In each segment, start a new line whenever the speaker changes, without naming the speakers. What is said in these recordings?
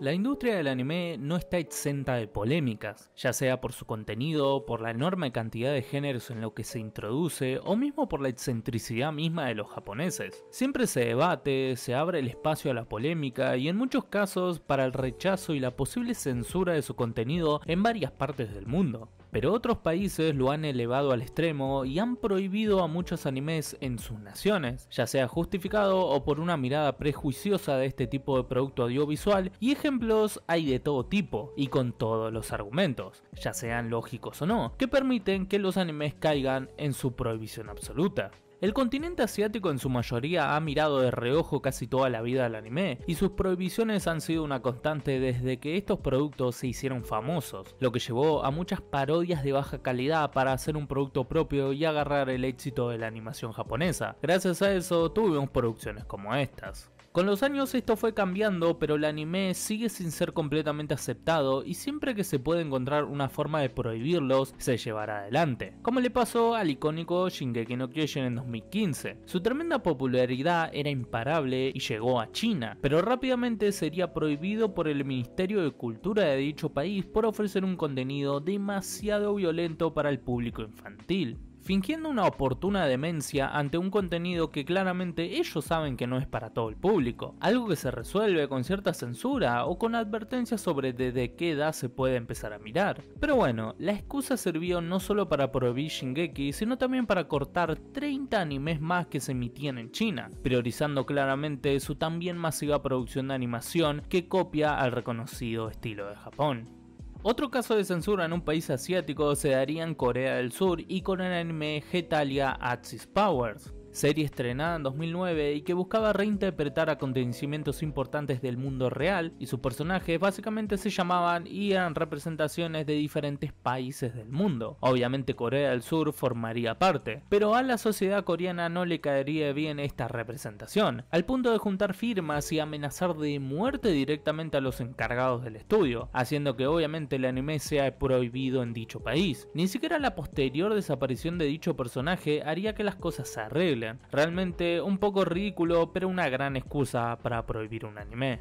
La industria del anime no está exenta de polémicas, ya sea por su contenido, por la enorme cantidad de géneros en lo que se introduce o mismo por la excentricidad misma de los japoneses. Siempre se debate, se abre el espacio a la polémica y en muchos casos para el rechazo y la posible censura de su contenido en varias partes del mundo pero otros países lo han elevado al extremo y han prohibido a muchos animes en sus naciones, ya sea justificado o por una mirada prejuiciosa de este tipo de producto audiovisual, y ejemplos hay de todo tipo y con todos los argumentos, ya sean lógicos o no, que permiten que los animes caigan en su prohibición absoluta. El continente asiático en su mayoría ha mirado de reojo casi toda la vida al anime, y sus prohibiciones han sido una constante desde que estos productos se hicieron famosos, lo que llevó a muchas parodias de baja calidad para hacer un producto propio y agarrar el éxito de la animación japonesa. Gracias a eso tuvimos producciones como estas. Con los años esto fue cambiando, pero el anime sigue sin ser completamente aceptado y siempre que se puede encontrar una forma de prohibirlos, se llevará adelante. Como le pasó al icónico Shingeki no Kyojin en 2015. Su tremenda popularidad era imparable y llegó a China, pero rápidamente sería prohibido por el Ministerio de Cultura de dicho país por ofrecer un contenido demasiado violento para el público infantil fingiendo una oportuna demencia ante un contenido que claramente ellos saben que no es para todo el público, algo que se resuelve con cierta censura o con advertencias sobre desde qué edad se puede empezar a mirar. Pero bueno, la excusa sirvió no solo para prohibir Shingeki, sino también para cortar 30 animes más que se emitían en China, priorizando claramente su también masiva producción de animación que copia al reconocido estilo de Japón. Otro caso de censura en un país asiático se daría en Corea del Sur y con el anime Getalia Axis Powers serie estrenada en 2009 y que buscaba reinterpretar acontecimientos importantes del mundo real y sus personajes básicamente se llamaban y eran representaciones de diferentes países del mundo. Obviamente Corea del Sur formaría parte, pero a la sociedad coreana no le caería bien esta representación, al punto de juntar firmas y amenazar de muerte directamente a los encargados del estudio, haciendo que obviamente el anime sea prohibido en dicho país. Ni siquiera la posterior desaparición de dicho personaje haría que las cosas se arreglen Realmente un poco ridículo, pero una gran excusa para prohibir un anime.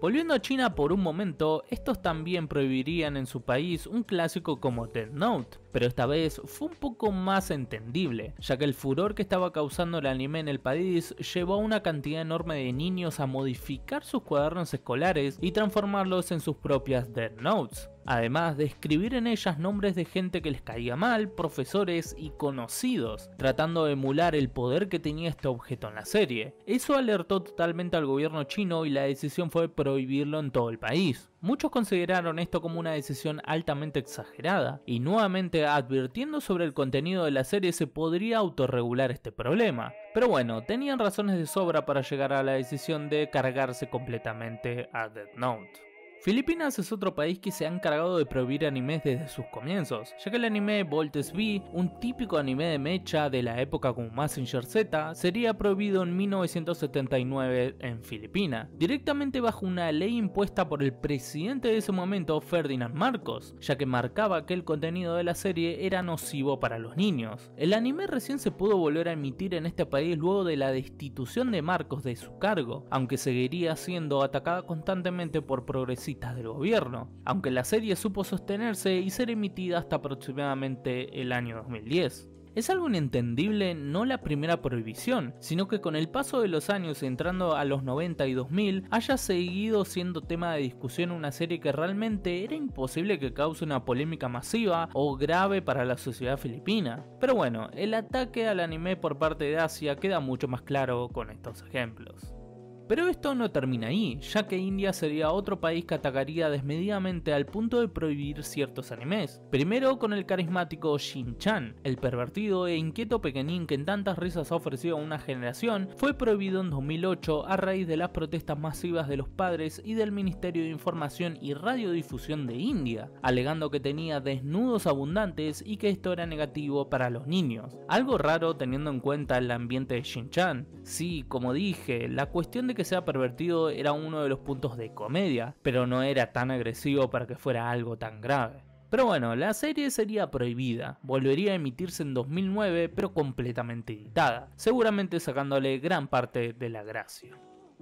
Volviendo a China por un momento, estos también prohibirían en su país un clásico como Dead Note, pero esta vez fue un poco más entendible, ya que el furor que estaba causando el anime en el país llevó a una cantidad enorme de niños a modificar sus cuadernos escolares y transformarlos en sus propias Dead Notes además de escribir en ellas nombres de gente que les caía mal, profesores y conocidos, tratando de emular el poder que tenía este objeto en la serie. Eso alertó totalmente al gobierno chino y la decisión fue prohibirlo en todo el país. Muchos consideraron esto como una decisión altamente exagerada, y nuevamente advirtiendo sobre el contenido de la serie se podría autorregular este problema. Pero bueno, tenían razones de sobra para llegar a la decisión de cargarse completamente a Dead Note. Filipinas es otro país que se ha encargado de prohibir animes desde sus comienzos, ya que el anime Voltes V, un típico anime de mecha de la época con Massinger Z, sería prohibido en 1979 en Filipinas, directamente bajo una ley impuesta por el presidente de ese momento, Ferdinand Marcos, ya que marcaba que el contenido de la serie era nocivo para los niños. El anime recién se pudo volver a emitir en este país luego de la destitución de Marcos de su cargo, aunque seguiría siendo atacada constantemente por progresistas del gobierno, aunque la serie supo sostenerse y ser emitida hasta aproximadamente el año 2010. Es algo inentendible no la primera prohibición, sino que con el paso de los años entrando a los 90 y 2000 haya seguido siendo tema de discusión una serie que realmente era imposible que cause una polémica masiva o grave para la sociedad filipina. Pero bueno, el ataque al anime por parte de Asia queda mucho más claro con estos ejemplos. Pero esto no termina ahí, ya que India sería otro país que atacaría desmedidamente al punto de prohibir ciertos animes. Primero con el carismático Shin-chan, el pervertido e inquieto pequeñín que en tantas risas ha ofrecido a una generación, fue prohibido en 2008 a raíz de las protestas masivas de los padres y del Ministerio de Información y Radiodifusión de India, alegando que tenía desnudos abundantes y que esto era negativo para los niños. Algo raro teniendo en cuenta el ambiente de Shin-chan. Sí, como dije, la cuestión de que sea pervertido era uno de los puntos de comedia, pero no era tan agresivo para que fuera algo tan grave. Pero bueno, la serie sería prohibida, volvería a emitirse en 2009 pero completamente editada, seguramente sacándole gran parte de la gracia.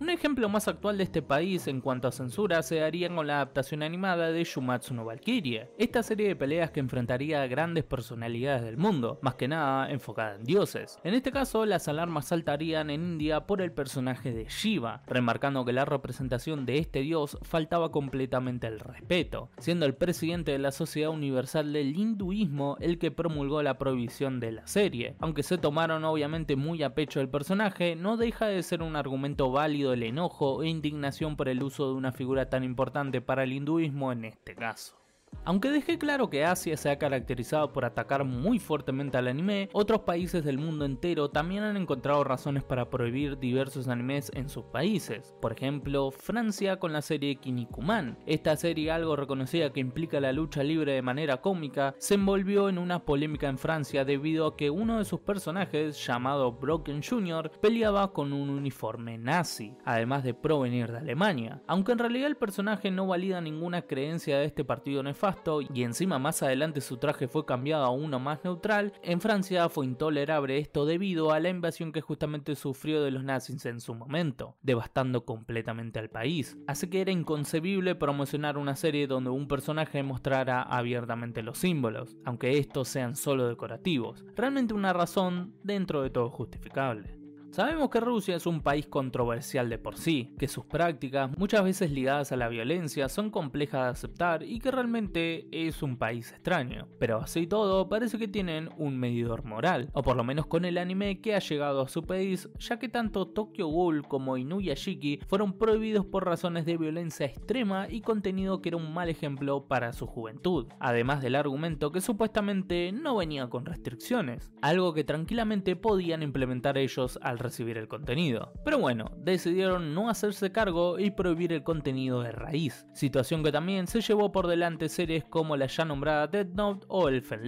Un ejemplo más actual de este país en cuanto a censura se daría con la adaptación animada de Shumatsu no Valkyrie, esta serie de peleas que enfrentaría a grandes personalidades del mundo, más que nada enfocada en dioses. En este caso, las alarmas saltarían en India por el personaje de Shiva, remarcando que la representación de este dios faltaba completamente el respeto, siendo el presidente de la Sociedad Universal del Hinduismo el que promulgó la prohibición de la serie. Aunque se tomaron obviamente muy a pecho el personaje, no deja de ser un argumento válido el enojo e indignación por el uso de una figura tan importante para el hinduismo en este caso. Aunque dejé claro que Asia se ha caracterizado por atacar muy fuertemente al anime, otros países del mundo entero también han encontrado razones para prohibir diversos animes en sus países. Por ejemplo, Francia con la serie Kinnikuman. Esta serie algo reconocida que implica la lucha libre de manera cómica, se envolvió en una polémica en Francia debido a que uno de sus personajes, llamado Broken Jr., peleaba con un uniforme nazi, además de provenir de Alemania. Aunque en realidad el personaje no valida ninguna creencia de este partido nefasto, y encima más adelante su traje fue cambiado a uno más neutral, en Francia fue intolerable esto debido a la invasión que justamente sufrió de los nazis en su momento, devastando completamente al país. Así que era inconcebible promocionar una serie donde un personaje mostrara abiertamente los símbolos, aunque estos sean solo decorativos. Realmente una razón dentro de todo justificable. Sabemos que Rusia es un país controversial de por sí, que sus prácticas, muchas veces ligadas a la violencia, son complejas de aceptar y que realmente es un país extraño. Pero así todo, parece que tienen un medidor moral, o por lo menos con el anime que ha llegado a su país, ya que tanto Tokyo Ghoul como Inuyashiki fueron prohibidos por razones de violencia extrema y contenido que era un mal ejemplo para su juventud, además del argumento que supuestamente no venía con restricciones, algo que tranquilamente podían implementar ellos al recibir el contenido. Pero bueno, decidieron no hacerse cargo y prohibir el contenido de raíz, situación que también se llevó por delante series como la ya nombrada Dead Note o Elfen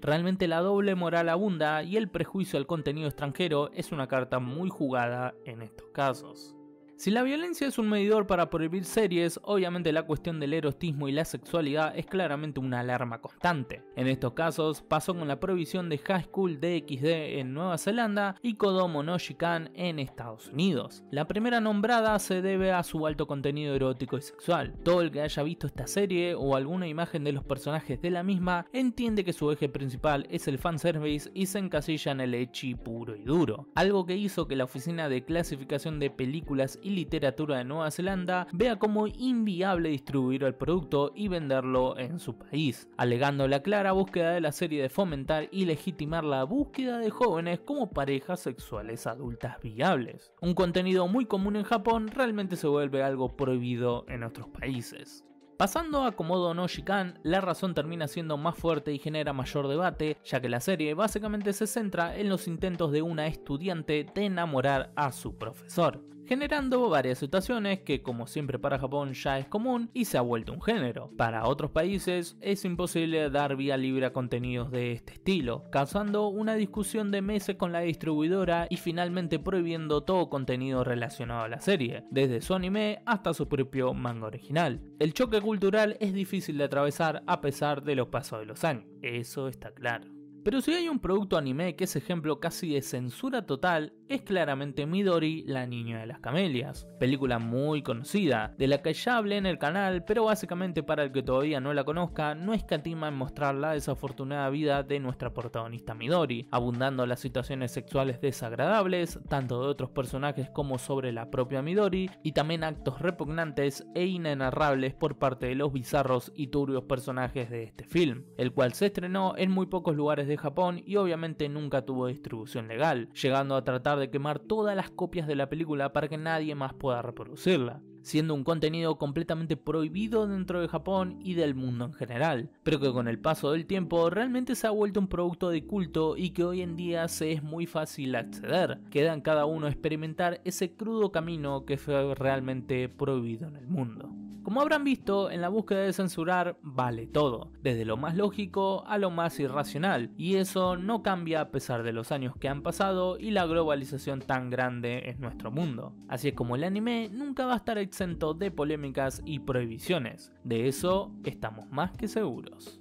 Realmente la doble moral abunda y el prejuicio al contenido extranjero es una carta muy jugada en estos casos. Si la violencia es un medidor para prohibir series, obviamente la cuestión del erotismo y la sexualidad es claramente una alarma constante. En estos casos pasó con la prohibición de High School DxD en Nueva Zelanda y Kodomo no Shikan en Estados Unidos. La primera nombrada se debe a su alto contenido erótico y sexual. Todo el que haya visto esta serie o alguna imagen de los personajes de la misma entiende que su eje principal es el fanservice y se encasilla en el echi puro y duro, algo que hizo que la Oficina de Clasificación de Películas literatura de Nueva Zelanda vea como inviable distribuir el producto y venderlo en su país, alegando la clara búsqueda de la serie de fomentar y legitimar la búsqueda de jóvenes como parejas sexuales adultas viables. Un contenido muy común en Japón realmente se vuelve algo prohibido en otros países. Pasando a Komodo no Shikan, la razón termina siendo más fuerte y genera mayor debate, ya que la serie básicamente se centra en los intentos de una estudiante de enamorar a su profesor generando varias situaciones que como siempre para Japón ya es común y se ha vuelto un género. Para otros países es imposible dar vía libre a contenidos de este estilo, causando una discusión de meses con la distribuidora y finalmente prohibiendo todo contenido relacionado a la serie, desde su anime hasta su propio manga original. El choque cultural es difícil de atravesar a pesar de los pasos de los años, eso está claro. Pero si hay un producto anime que es ejemplo casi de censura total, es claramente Midori, la niña de las camelias, película muy conocida, de la que ya hablé en el canal, pero básicamente para el que todavía no la conozca, no escatima en mostrar la desafortunada vida de nuestra protagonista Midori, abundando las situaciones sexuales desagradables, tanto de otros personajes como sobre la propia Midori, y también actos repugnantes e inenarrables por parte de los bizarros y turbios personajes de este film, el cual se estrenó en muy pocos lugares de Japón y obviamente nunca tuvo distribución legal, llegando a tratar de quemar todas las copias de la película para que nadie más pueda reproducirla siendo un contenido completamente prohibido dentro de Japón y del mundo en general, pero que con el paso del tiempo realmente se ha vuelto un producto de culto y que hoy en día se es muy fácil acceder. Quedan cada uno experimentar ese crudo camino que fue realmente prohibido en el mundo. Como habrán visto, en la búsqueda de censurar vale todo, desde lo más lógico a lo más irracional, y eso no cambia a pesar de los años que han pasado y la globalización tan grande en nuestro mundo. Así es como el anime nunca va a estar de polémicas y prohibiciones. De eso estamos más que seguros.